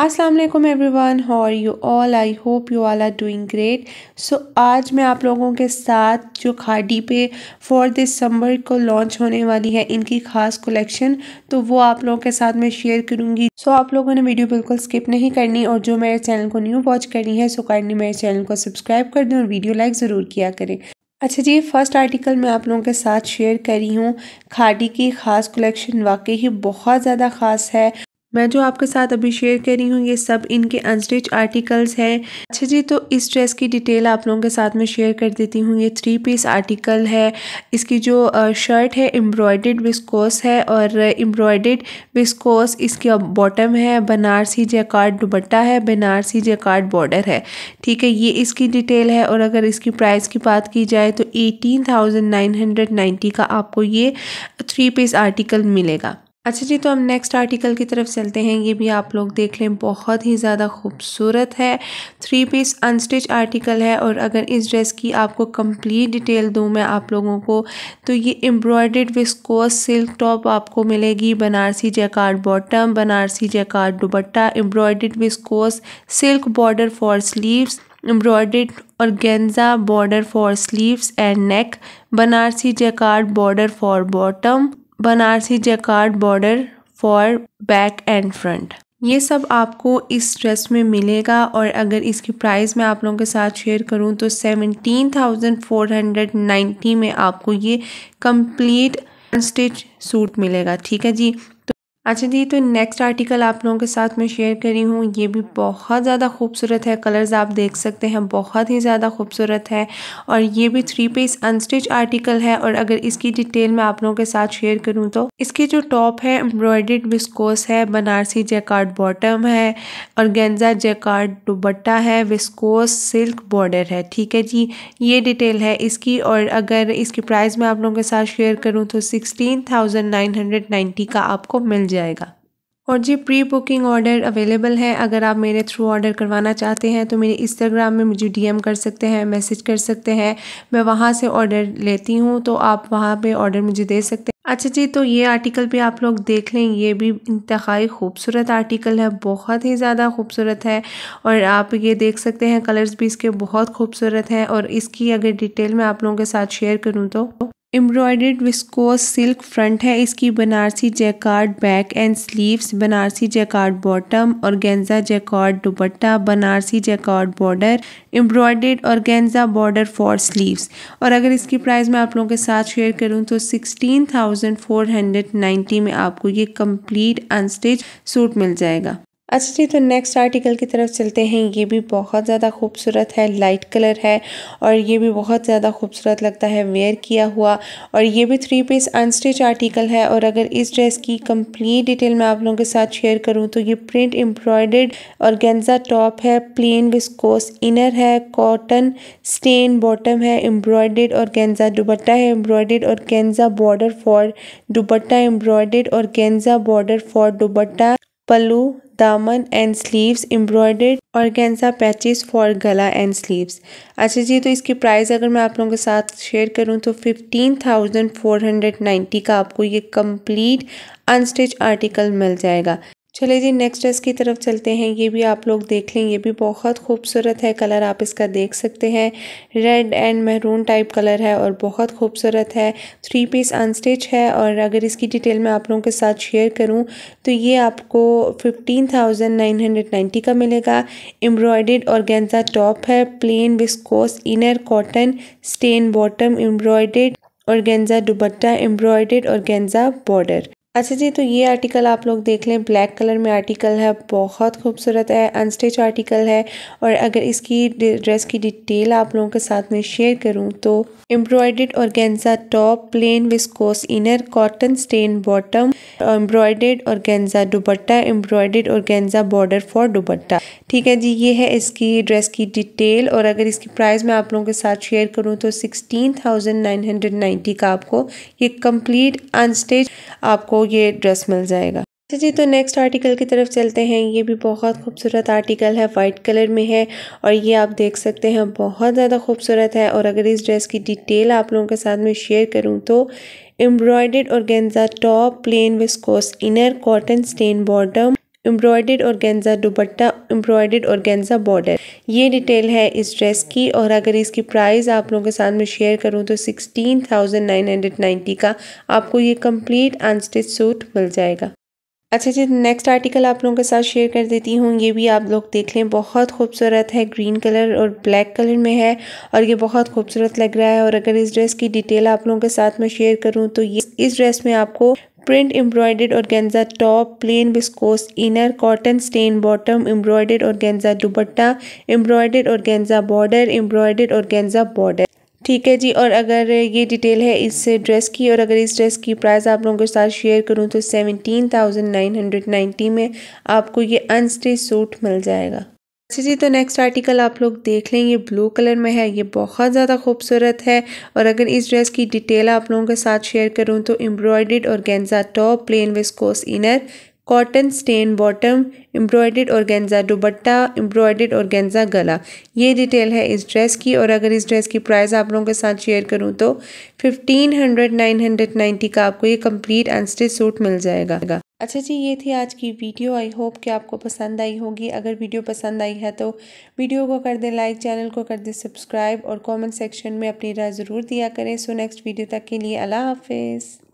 अस्सलाम वालेकुम everyone how are you all I hope you all are doing great so आज मैं आप लोगों के साथ जो खाडी पे फॉर दिसंबर को लॉन्च होने वाली है इनकी खास कलेक्शन तो वो आप लोगों के साथ मैं शेयर करूंगी सो so, आप लोगों ने वीडियो बिल्कुल स्किप नहीं करनी और जो मेरे चैनल को न्यू वॉच करनी है सो काइंडली मेरे चैनल को सब्सक्राइब कर दें और वीडियो लाइक ज़रूर किया करें अच्छा जी फर्स्ट आर्टिकल मैं आप लोगों के साथ शेयर करी हूँ खाडी की ख़ास कलेक्शन वाकई ही बहुत ज़्यादा ख़ास है मैं जो आपके साथ अभी शेयर कर रही हूँ ये सब इनके अनस्टिच आर्टिकल्स हैं अच्छा जी तो इस ड्रेस की डिटेल आप लोगों के साथ मैं शेयर कर देती हूँ ये थ्री पीस आर्टिकल है इसकी जो शर्ट है एम्ब्रॉयडेड विस्कोस है और एम्ब्रॉयडेड विस्कोस इसकी बॉटम है बनारसी जैकार्ड दुबट्टा है बनारसी जैकार्ड बॉर्डर है ठीक है ये इसकी डिटेल है और अगर इसकी प्राइस की बात की जाए तो eighteen thousand nine hundred ninety का आपको ये थ्री पीस आर्टिकल मिलेगा अच्छा जी तो हम नेक्स्ट आर्टिकल की तरफ चलते हैं ये भी आप लोग देख लें बहुत ही ज़्यादा खूबसूरत है थ्री पीस अनस्टिच आर्टिकल है और अगर इस ड्रेस की आपको कंप्लीट डिटेल दूँ मैं आप लोगों को तो ये एम्ब्रॉयड विस्कोस सिल्क टॉप आपको मिलेगी Banarasi jacquard bottom Banarasi jacquard dupatta embroidered viscose silk border for sleeves embroidered organza border for sleeves and neck Banarasi jacquard border for bottom Banarasi jacquard border for back and front ये सब आपको इस ड्रेस में मिलेगा और अगर इसकी प्राइस मैं आप लोगों के साथ शेयर करूं तो seventeen thousand four hundred ninety में आपको ये कंप्लीट स्टिच सूट मिलेगा ठीक है जी अच्छा जी तो नेक्स्ट आर्टिकल आप लोगों के साथ मैं शेयर करी हूँ ये भी बहुत ज़्यादा खूबसूरत है कलर्स आप देख सकते हैं बहुत ही ज़्यादा खूबसूरत है और ये भी थ्री पीस अनस्टिच आर्टिकल है और अगर इसकी डिटेल मैं आप लोगों के साथ शेयर करूँ तो इसकी जो टॉप है एम्ब्रॉयड विस्कोस है बनारसी जैकार्ड बॉटम है और गेंजा जैकार्ड दुबट्टा है विस्कोस सिल्क बॉर्डर है ठीक है जी ये डिटेल है इसकी और अगर इसकी प्राइस मैं आप लोगों के साथ शेयर करूँ तो sixteen thousand nine hundred ninety का आपको मिल जाए जाएगा और जी प्री बुकिंग ऑर्डर अवेलेबल है अगर आप मेरे थ्रू ऑर्डर करवाना चाहते हैं तो मेरे इंस्टाग्राम में मुझे डीएम कर सकते हैं मैसेज कर सकते हैं मैं वहाँ से ऑर्डर लेती हूँ तो आप वहाँ पे ऑर्डर मुझे दे सकते हैं अच्छा जी तो ये आर्टिकल भी आप लोग देख लें ये भी इंतहाई खूबसूरत आर्टिकल है बहुत ही ज़्यादा खूबसूरत है और आप ये देख सकते हैं कलर्स भी इसके बहुत खूबसूरत हैं और इसकी अगर डिटेल मैं आप लोगों के साथ शेयर करूँ तो एम्ब्रॉयडेड विस्कोस सिल्क फ्रंट है इसकी Banarasi jacquard back and sleeves Banarasi jacquard bottom organza jacquard dupatta Banarasi jacquard border embroidered और गेंजा बॉर्डर फॉर स्लीव्स और अगर इसकी प्राइस मैं आप लोगों के साथ शेयर करूं तो sixteen thousand four hundred ninety में आपको ये कंप्लीट अनस्टिच सूट मिल जाएगा अच्छा जी तो नेक्स्ट आर्टिकल की तरफ चलते हैं ये भी बहुत ज़्यादा खूबसूरत है लाइट कलर है और ये भी बहुत ज़्यादा खूबसूरत लगता है वेयर किया हुआ और ये भी थ्री पीस अनस्टिच आर्टिकल है और अगर इस ड्रेस की कंप्लीट डिटेल मैं आप लोगों के साथ शेयर करूँ तो ये print embroidered organza top है प्लेन विस्कोस इनर है कॉटन स्टेन बॉटम है एम्ब्रॉयडर्ड और गेंजा दुबट्टा है embroidered organza border for dupatta embroidered organza border for दुबट्टा पल्लू दामन and sleeves embroidered organza patches for गला एंड स्लीव्स अच्छा जी तो इसकी प्राइस अगर मैं आप लोगों के साथ शेयर करूं तो fifteen thousand four hundred ninety का आपको ये कंप्लीट अनस्टिच आर्टिकल मिल जाएगा चले जी नेक्स्ट ड्रेस की तरफ चलते हैं ये भी आप लोग देख लें ये भी बहुत खूबसूरत है कलर आप इसका देख सकते हैं red and maroon type colour है और बहुत खूबसूरत है थ्री पीस अनस्टिच है और अगर इसकी डिटेल मैं आप लोगों के साथ शेयर करूं तो ये आपको fifteen thousand nine hundred ninety का मिलेगा एम्ब्रॉयडेड और टॉप है plain viscose inner cotton satin bottom embroidered और गेंजा दुबट्टा एम्ब्रॉयडेड और गेंजा बॉर्डर अच्छा जी तो ये आर्टिकल आप लोग देख लें ब्लैक कलर में आर्टिकल है बहुत खूबसूरत है अनस्टिच आर्टिकल है और अगर इसकी ड्रेस की डिटेल आप लोगों के साथ में शेयर करूं तो embroidered organza top plain viscose inner cotton satin bottom embroidered dupatta dupatta embroidered organza border for dupatta ठीक है जी ये है इसकी ड्रेस की डिटेल और अगर इसकी प्राइस मैं आप लोगों के साथ शेयर करूँ तो सिक्सटीन का आपको ये कम्प्लीट अनस्टिच आपको ये ड्रेस मिल जाएगा अच्छा जी तो नेक्स्ट आर्टिकल की तरफ चलते हैं ये भी बहुत खूबसूरत आर्टिकल है वाइट कलर में है और ये आप देख सकते हैं बहुत ज़्यादा खूबसूरत है और अगर इस ड्रेस की डिटेल आप लोगों के साथ में शेयर करूँ तो एम्ब्रॉयडेड और organza top plain viscose inner cotton satin bottom embroidered और गेंजा दुपट्टा एम्ब्रॉयडेड और गेंजा बॉर्डर ये डिटेल है इस ड्रेस की और अगर इसकी प्राइस आप लोगों के साथ में शेयर करूँ तो sixteen thousand nine hundred ninety का आपको ये कंप्लीट अनस्टिच सूट मिल जाएगा अच्छा जी नेक्स्ट आर्टिकल आप लोगों के साथ शेयर कर देती हूँ ये भी आप लोग देख लें बहुत खूबसूरत है ग्रीन कलर और ब्लैक कलर में है और ये बहुत खूबसूरत लग रहा है और अगर इस ड्रेस की डिटेल आप लोगों के साथ में शेयर करूँ तो ये इस ड्रेस में आपको print embroidered organza top plain viscose inner cotton satin bottom embroidered organza dupatta embroidered organza border embroidered organza border ठीक है जी और अगर ये डिटेल है इस ड्रेस की और अगर इस ड्रेस की प्राइस आप लोगों के साथ शेयर करूँ तो seventeen thousand nine hundred ninety में आपको ये अनस्टिच सूट मिल जाएगा अच्छा जी तो नेक्स्ट आर्टिकल आप लोग देख लें ये ब्लू कलर में है ये बहुत ज़्यादा खूबसूरत है और अगर इस ड्रेस की डिटेल आप लोगों के साथ शेयर करूँ तो embroidered organza top plain viscose inner cotton satin bottom embroidered और गेंजा दुबट्टा एम्ब्रॉयड और गेंजा गला ये डिटेल है इस ड्रेस की और अगर इस ड्रेस की प्राइस आप लोगों के साथ शेयर करूँ तो fifteen hundred nine hundred ninety का आपको ये कंप्लीट एंड सूट मिल जाएगा अच्छा जी ये थी आज की वीडियो आई होप कि आपको पसंद आई होगी अगर वीडियो पसंद आई है तो वीडियो को कर दें लाइक चैनल को कर दें सब्सक्राइब और कमेंट सेक्शन में अपनी राय ज़रूर दिया करें सो नेक्स्ट वीडियो तक के लिए अल्लाह हाफिज़